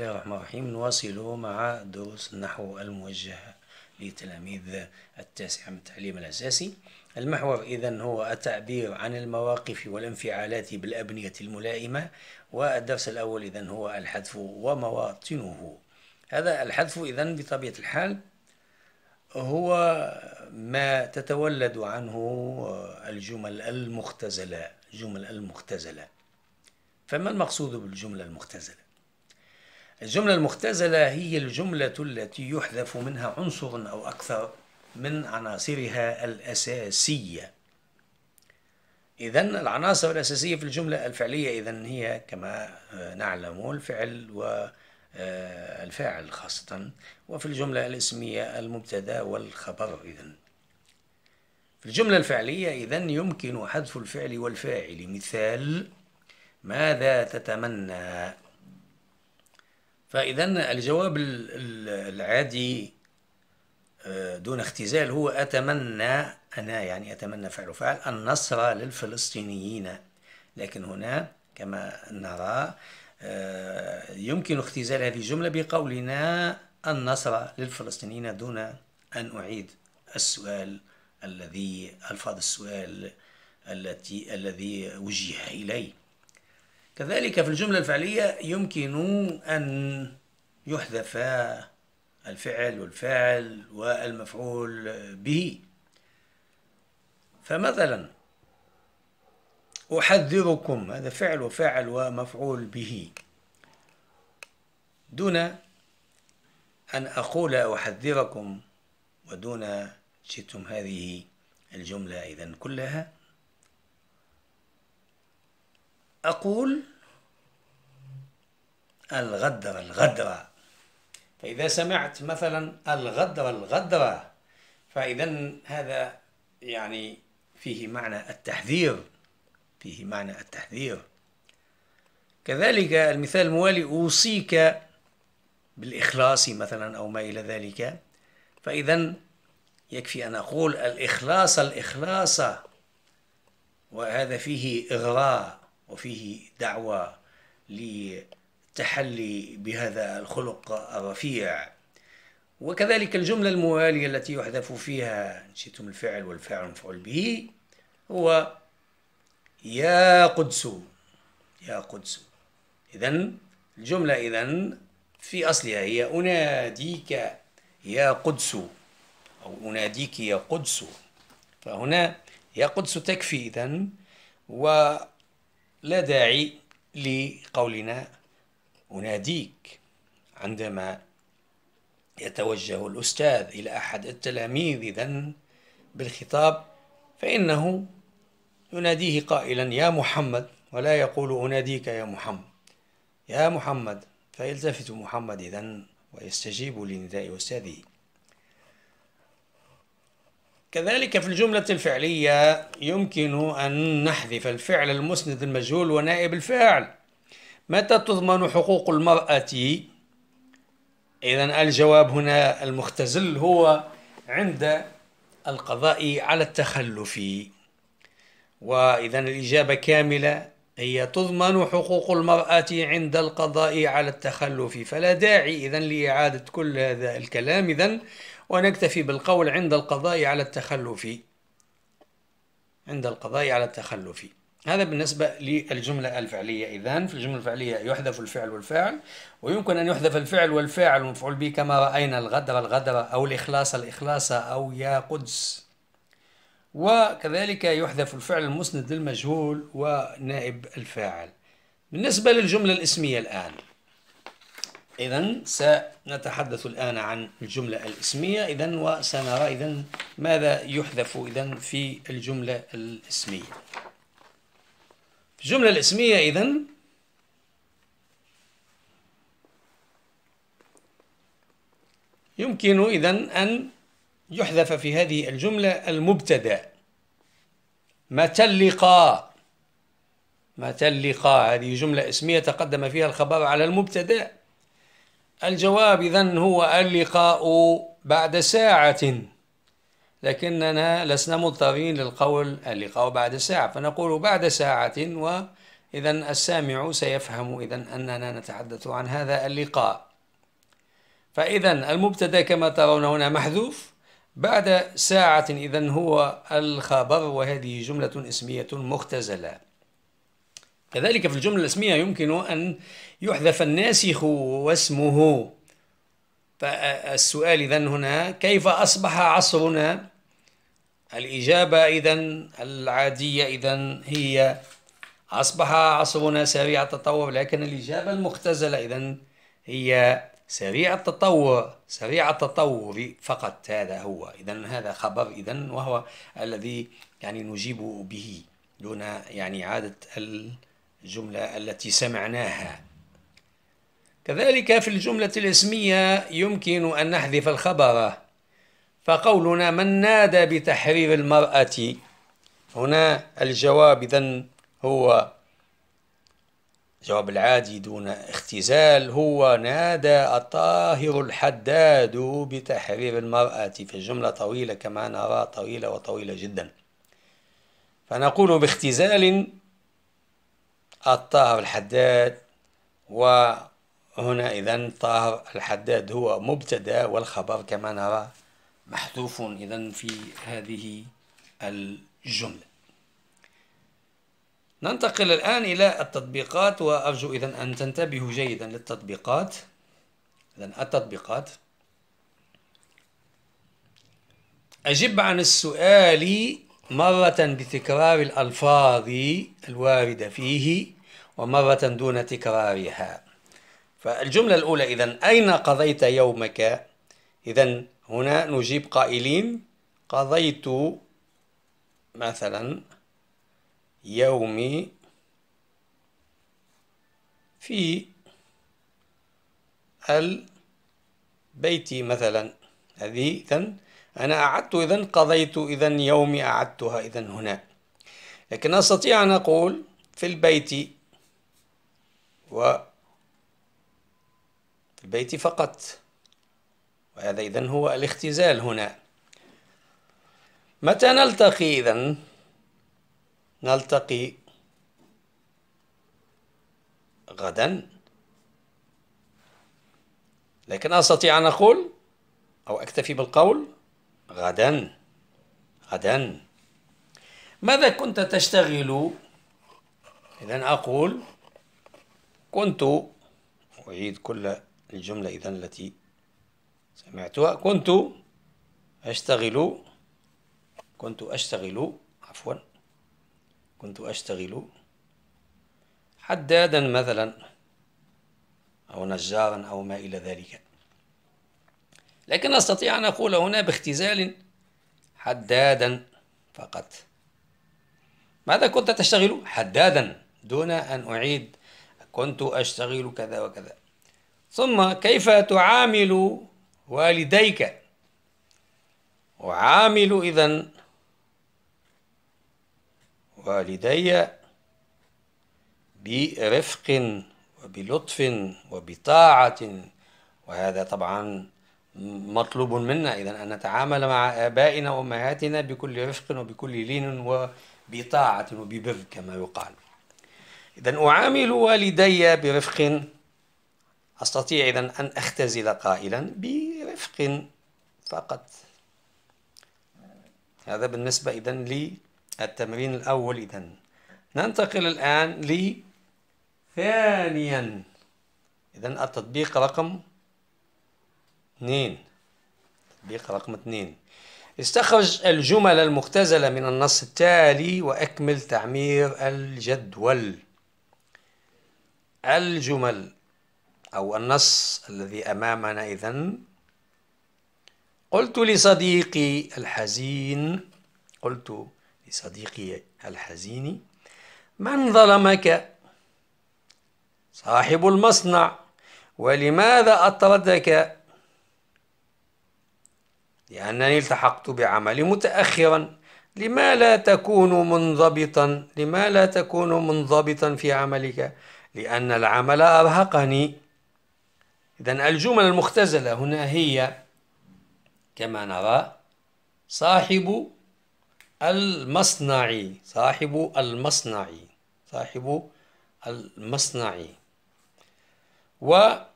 الله الرحمن الرحيم نواصل مع دروس النحو الموجهة لتلاميذ التاسع من التعليم الأساسي المحور إذا هو التعبير عن المواقف والانفعالات بالأبنية الملائمة والدرس الأول إذا هو الحذف ومواطنه هذا الحذف إذا بطبيعة الحال هو ما تتولد عنه الجمل المختزلة جمل المختزلة فما المقصود بالجملة المختزلة الجملة المختزلة هي الجملة التي يحذف منها عنصر أو أكثر من عناصرها الأساسية إذا العناصر الأساسية في الجملة الفعلية إذا هي كما نعلم الفعل والفاعل آه، خاصة وفي الجملة الاسمية المبتدأ والخبر إذا في الجملة الفعلية إذا يمكن حذف الفعل والفاعل مثال ماذا تتمنى فإذا الجواب العادي آه، دون اختزال هو أتمنى أنا يعني أتمنى فعل فعل النصر للفلسطينيين لكن هنا كما نرى آه، يمكن اختزال هذه الجملة بقولنا النصر للفلسطينيين دون أن أعيد السؤال الذي ألفاظ السؤال التي الذي وجه إلي كذلك في الجملة الفعلية يمكن أن يحذف الفعل والفاعل والمفعول به فمثلا أحذركم هذا فعل وفاعل ومفعول به دون أن أقول أحذركم ودون شئتم هذه الجملة إذن كلها أقول الغدر الغدرة فإذا سمعت مثلا الغدر الغدرة فإذا هذا يعني فيه معنى التحذير فيه معنى التحذير كذلك المثال الموالي أوصيك بالإخلاص مثلا أو ما إلى ذلك فإذا يكفي أن أقول الإخلاص الإخلاص وهذا فيه إغراء وفيه دعوة للتحلي بهذا الخلق الرفيع وكذلك الجملة الموالية التي يحذف فيها إن شئتم الفعل والفاعل مفعول به هو يا قدس يا قدس إذا الجملة إذا في أصلها هي أناديك يا قدس أو أناديك يا قدس فهنا يا قدس تكفي إذا و لا داعي لقولنا أناديك عندما يتوجه الأستاذ إلى أحد التلاميذ إذا بالخطاب فإنه يناديه قائلا يا محمد ولا يقول أناديك يا محمد يا محمد فيلتفت محمد إذا ويستجيب لنداء أستاذه كذلك في الجملة الفعلية يمكن أن نحذف الفعل المسند المجهول ونائب الفاعل متى تضمن حقوق المرأة؟ إذا الجواب هنا المختزل هو عند القضاء على التخلف وإذا الإجابة كاملة هي تضمن حقوق المرأة عند القضاء على التخلف فلا داعي إذا لإعادة كل هذا الكلام إذا ونكتفي بالقول عند القضاء على التخلف عند القضاء على التخلف هذا بالنسبة للجملة الفعلية إذا في الجملة الفعلية يحذف الفعل والفاعل ويمكن أن يحذف الفعل والفاعل والمفعول به كما رأينا الغدر الغدر أو الإخلاص الإخلاص أو يا قدس وكذلك يحذف الفعل المسند للمجهول ونائب الفاعل بالنسبة للجملة الاسمية الآن إذا سنتحدث الآن عن الجملة الاسمية إذا وسنرى إذا ماذا يحذف إذا في الجملة الاسمية في الجملة الاسمية إذا يمكن إذا أن يحذف في هذه الجملة المبتدأ متى اللقاء متى اللقاء هذه جملة اسمية تقدم فيها الخبر على المبتدأ الجواب اذا هو اللقاء بعد ساعة لكننا لسنا مضطرين للقول اللقاء بعد ساعة فنقول بعد ساعة وإذا السامع سيفهم إذا أننا نتحدث عن هذا اللقاء فإذا المبتدأ كما ترون هنا محذوف بعد ساعة إذا هو الخبر وهذه جملة اسمية مختزلة كذلك في الجملة الاسمية يمكن أن يحذف الناسخ واسمه فالسؤال إذا هنا كيف أصبح عصرنا الإجابة إذا العادية إذا هي أصبح عصرنا سريع التطور لكن الإجابة المختزلة إذا هي سريع التطور سريع التطور فقط هذا هو إذا هذا خبر إذا وهو الذي يعني نجيب به دون يعني إعادة ال الجملة التي سمعناها كذلك في الجملة الاسمية يمكن أن نحذف الخبر فقولنا من نادى بتحرير المرأة هنا الجواب إذن هو جواب العادي دون اختزال هو نادى الطاهر الحداد بتحرير المرأة في الجملة طويلة كما نرى طويلة وطويلة جدا فنقول باختزال الطاهر الحداد وهنا إذا طاهر الحداد هو مبتدأ والخبر كما نرى محذوف إذا في هذه الجملة ننتقل الآن إلى التطبيقات وأرجو إذا أن تنتبهوا جيدا للتطبيقات إذا التطبيقات أجب عن السؤال مرة بتكرار الألفاظ الواردة فيه ومرة دون تكرارها فالجملة الأولى إذا أين قضيت يومك؟ إذا هنا نجيب قائلين قضيت مثلا يومي في البيت مثلا هذه إذا أنا أعدت إذا قضيت إذا يومي أعدتها إذا هنا لكن أستطيع أن أقول في البيت و في البيت فقط وهذا إذا هو الاختزال هنا متى نلتقي إذا نلتقي غدا لكن أستطيع أن أقول أو أكتفي بالقول غدا غدا ماذا كنت تشتغل إذا أقول كنت أعيد كل الجملة إذا التي سمعتها كنت أشتغل كنت أشتغل عفوا كنت أشتغل حدادا مثلا أو نجارا أو ما إلى ذلك لكن أستطيع أن أقول هنا باختزال حدادا فقط ماذا كنت تشتغل حدادا دون أن أعيد كنت أشتغل كذا وكذا ثم كيف تعامل والديك أعامل إذا والدي برفق وبلطف وبطاعة وهذا طبعا مطلوب منا إذا أن نتعامل مع آبائنا وأمهاتنا بكل رفق وبكل لين وبطاعة وببر كما يقال إذا أعامل والدي برفق أستطيع إذا أن أختزل قائلا برفق فقط هذا بالنسبة إذا للتمرين الأول إذا ننتقل الآن لثانيا إذا التطبيق رقم اثنين تطبيق رقم اثنين استخرج الجمل المختزلة من النص التالي وأكمل تعمير الجدول الجمل أو النص الذي أمامنا إذا قلت لصديقي الحزين قلت لصديقي الحزين من ظلمك صاحب المصنع ولماذا أطردك لأنني التحقت بعملي متأخرا لما لا تكون منضبطا لما لا تكون منضبطا في عملك لأن العمل أرهقني إذا الجمل المختزلة هنا هي كما نرى صاحب المصنع صاحب المصنع صاحب المصنع والجملة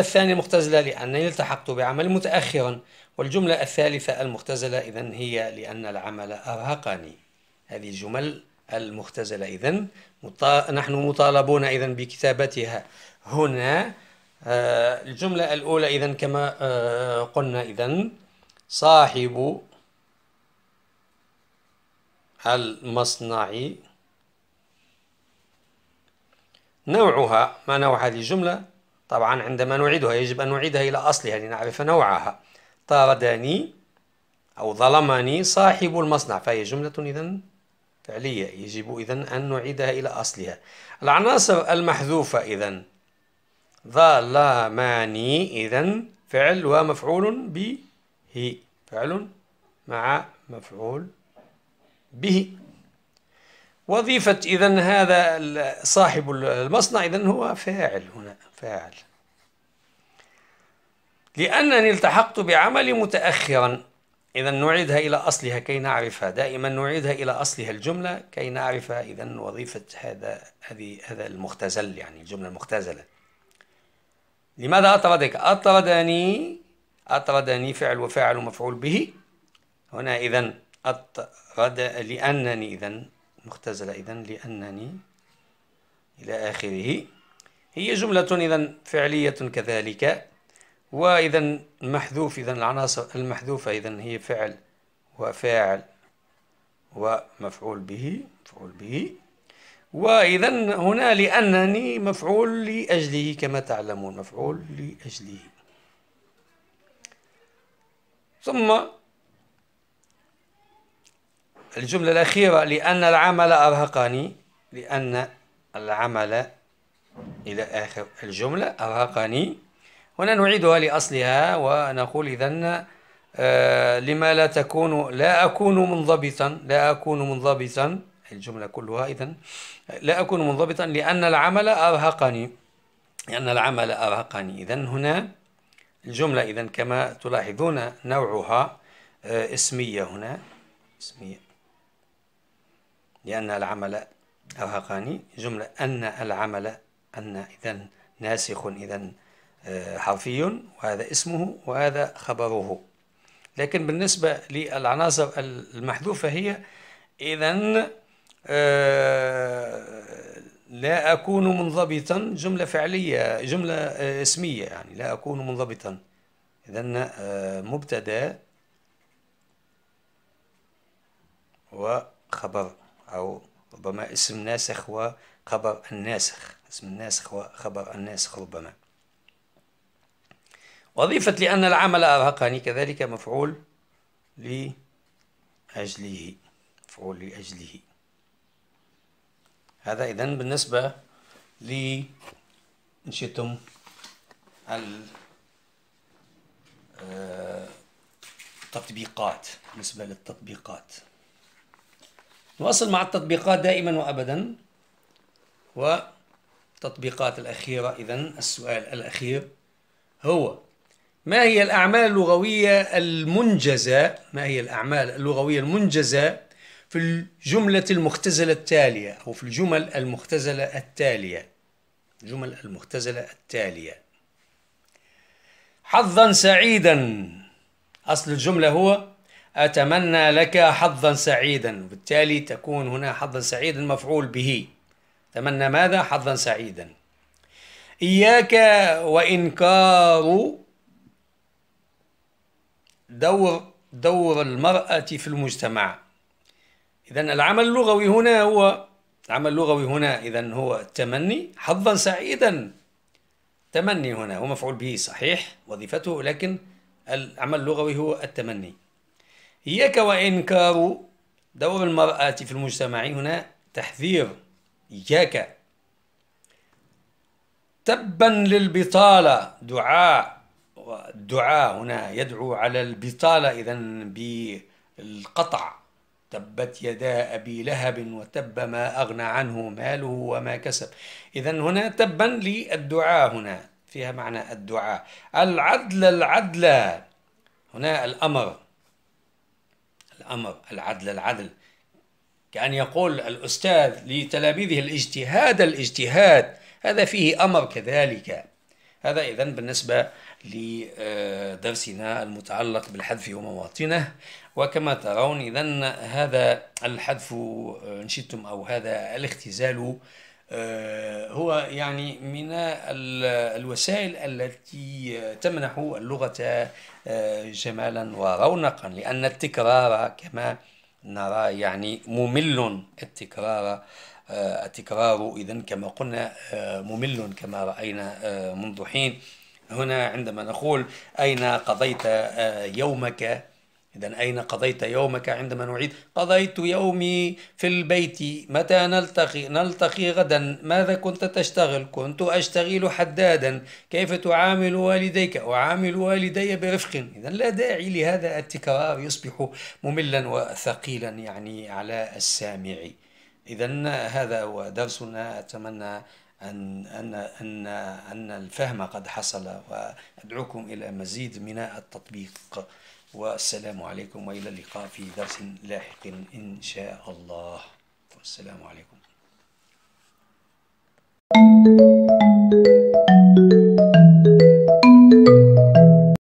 الثانية مختزلة لأنني التحقت بعمل متأخرا والجملة الثالثة المختزلة إذا هي لأن العمل أرهقني هذه الجمل المختزلة إذا نحن مطالبون إذا بكتابتها هنا آه الجملة الأولى إذا كما آه قلنا إذا صاحب المصنع نوعها ما نوع هذه الجملة طبعا عندما نعيدها يجب أن نعيدها إلى أصلها لنعرف نوعها طردني أو ظلمني صاحب المصنع فهي جملة إذا فعلية يجب إذا أن نعيدها إلى أصلها العناصر المحذوفة إذا ظلمني إذا فعل ومفعول به فعل مع مفعول به وظيفة إذا هذا صاحب المصنع إذا هو فاعل هنا فاعل لأنني التحقت بعملي متأخرا إذا نعيدها إلى أصلها كي نعرفها دائما نعيدها إلى أصلها الجملة كي نعرف إذا وظيفة هذا هذه هذا المختزل يعني الجملة المختزلة لماذا أطردك؟ أطردني أطردني فعل وفاعل ومفعول به هنا إذا أطرد لأنني إذا مختزلة إذا لأنني إلى آخره هي جملة إذا فعلية كذلك وإذا محذوف إذا العناصر المحذوفة إذا هي فعل وفاعل ومفعول به مفعول به وإذا هنا لأنني مفعول لأجله كما تعلمون مفعول لأجله ثم الجملة الأخيرة لأن العمل أرهقني لأن العمل إلى آخر الجملة أرهقني هنا نعيدها لأصلها ونقول إذا آه، لما لا تكون لا أكون منضبطا لا أكون منضبطا الجملة كلها إذا لا أكون منضبطا لأن العمل أرهقني لأن العمل أرهقني إذا هنا الجملة إذا كما تلاحظون نوعها آه، اسمية هنا اسمية لأن العمل أرهقني جملة أن العمل أن إذا ناسخ إذا آه، حرفي وهذا اسمه وهذا خبره لكن بالنسبة للعناصر المحذوفة هي إذا آه، لا أكون منضبطا جملة فعلية جملة آه، اسمية يعني لا أكون منضبطا إذا مبتدأ وخبر أو ربما اسم ناسخ وخبر الناسخ اسم الناسخ وخبر الناسخ ربما وظيفة لأن العمل أرهقني كذلك مفعول لأجله مفعول لأجله هذا إذا بالنسبة ل إن شئتم التطبيقات آه، بالنسبة للتطبيقات نواصل مع التطبيقات دائما وأبدا والتطبيقات الأخيرة إذا السؤال الأخير هو ما هي الأعمال اللغوية المنجزة ما هي الأعمال اللغوية المنجزة في الجملة المختزلة التالية أو في الجمل المختزلة التالية الجمل المختزلة التالية حظا سعيدا أصل الجملة هو أتمنى لك حظا سعيدا بالتالي تكون هنا حظا سعيدا مفعول به تمنى ماذا حظا سعيدا إياك وإنكار دور دور المرأة في المجتمع إذا العمل اللغوي هنا هو العمل اللغوي هنا إذا هو التمني حظا سعيدا تمني هنا هو مفعول به صحيح وظيفته لكن العمل اللغوي هو التمني إياك وإنكار دور المرأة في المجتمع هنا تحذير إياك تبا للبطالة دعاء الدعاء هنا يدعو على البطالة إذا بالقطع تبت يدا أبي لهب وتب ما أغنى عنه ماله وما كسب إذا هنا تبا للدعاء هنا فيها معنى الدعاء العدل العدل هنا الأمر الأمر العدل العدل كأن يقول الأستاذ لتلاميذه الاجتهاد الاجتهاد هذا فيه أمر كذلك هذا إذا بالنسبة لدرسنا المتعلق بالحذف ومواطنه وكما ترون إذا هذا الحذف إن شئتم أو هذا الاختزال آه، هو يعني من الوسائل التي تمنح اللغة آه، جمالا ورونقا لأن التكرار كما نرى يعني ممل التكرار آه، التكرار إذا كما قلنا آه، ممل كما رأينا آه، منذ حين هنا عندما نقول أين قضيت يومك إذا أين قضيت يومك عندما نعيد قضيت يومي في البيت متى نلتقي نلتقي غدا ماذا كنت تشتغل كنت أشتغل حدادا كيف تعامل والديك أعامل والدي برفق إذا لا داعي لهذا التكرار يصبح مملا وثقيلا يعني على السامع إذا هذا هو درسنا أتمنى أن أن أن أن الفهم قد حصل وأدعوكم إلى مزيد من التطبيق والسلام عليكم وإلى اللقاء في درس لاحق إن شاء الله والسلام عليكم